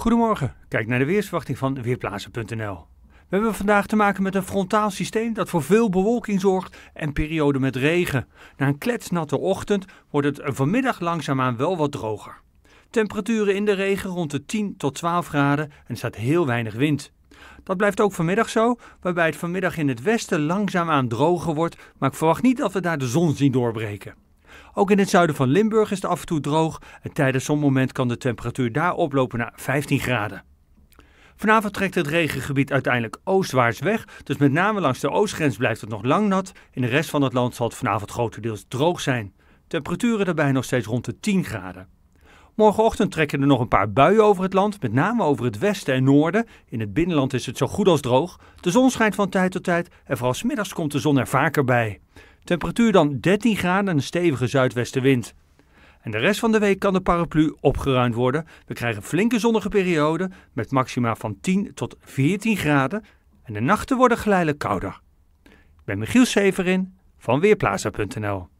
Goedemorgen, kijk naar de weersverwachting van Weerplaatsen.nl. We hebben vandaag te maken met een frontaal systeem dat voor veel bewolking zorgt en perioden met regen. Na een kletsnatte ochtend wordt het vanmiddag langzaamaan wel wat droger. Temperaturen in de regen rond de 10 tot 12 graden en er staat heel weinig wind. Dat blijft ook vanmiddag zo, waarbij het vanmiddag in het westen langzaamaan droger wordt, maar ik verwacht niet dat we daar de zon zien doorbreken. Ook in het zuiden van Limburg is het af en toe droog en tijdens zo'n moment kan de temperatuur daar oplopen naar 15 graden. Vanavond trekt het regengebied uiteindelijk oostwaarts weg, dus met name langs de oostgrens blijft het nog lang nat. In de rest van het land zal het vanavond grotendeels droog zijn. Temperaturen daarbij nog steeds rond de 10 graden. Morgenochtend trekken er nog een paar buien over het land, met name over het westen en noorden. In het binnenland is het zo goed als droog. De zon schijnt van tijd tot tijd en vooral smiddags komt de zon er vaker bij. Temperatuur dan 13 graden en een stevige zuidwestenwind. En de rest van de week kan de paraplu opgeruimd worden. We krijgen flinke zonnige periode met maxima van 10 tot 14 graden. En de nachten worden geleidelijk kouder. Ik ben Michiel Severin van Weerplaza.nl